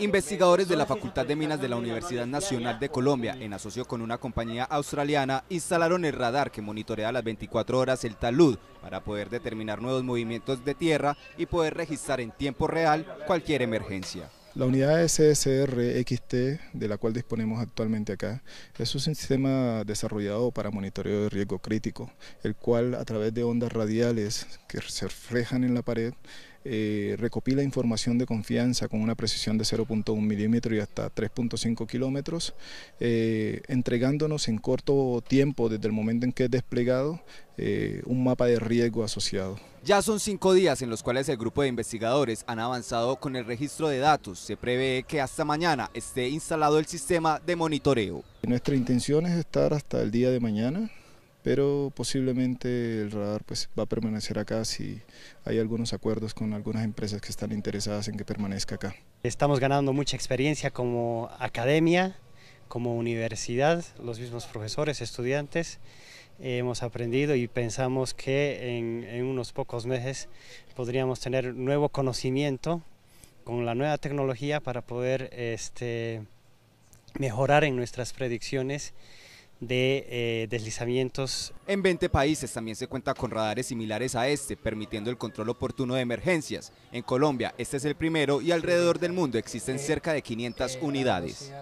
Investigadores de la Facultad de Minas de la Universidad Nacional de Colombia, en asocio con una compañía australiana, instalaron el radar que monitorea las 24 horas el talud para poder determinar nuevos movimientos de tierra y poder registrar en tiempo real cualquier emergencia. La unidad ssr de la cual disponemos actualmente acá, es un sistema desarrollado para monitoreo de riesgo crítico, el cual a través de ondas radiales que se reflejan en la pared, eh, recopila información de confianza con una precisión de 0.1 milímetro y hasta 3.5 kilómetros, eh, entregándonos en corto tiempo desde el momento en que es desplegado eh, un mapa de riesgo asociado. Ya son cinco días en los cuales el grupo de investigadores han avanzado con el registro de datos. Se prevé que hasta mañana esté instalado el sistema de monitoreo. Nuestra intención es estar hasta el día de mañana pero posiblemente el radar pues, va a permanecer acá si hay algunos acuerdos con algunas empresas que están interesadas en que permanezca acá. Estamos ganando mucha experiencia como academia, como universidad, los mismos profesores, estudiantes, hemos aprendido y pensamos que en, unos pocos meses podríamos tener nuevo conocimiento con la nueva tecnología para poder este, mejorar en nuestras predicciones de eh, deslizamientos. En 20 países también se cuenta con radares similares a este, permitiendo el control oportuno de emergencias. En Colombia este es el primero y alrededor del mundo existen cerca de 500 unidades.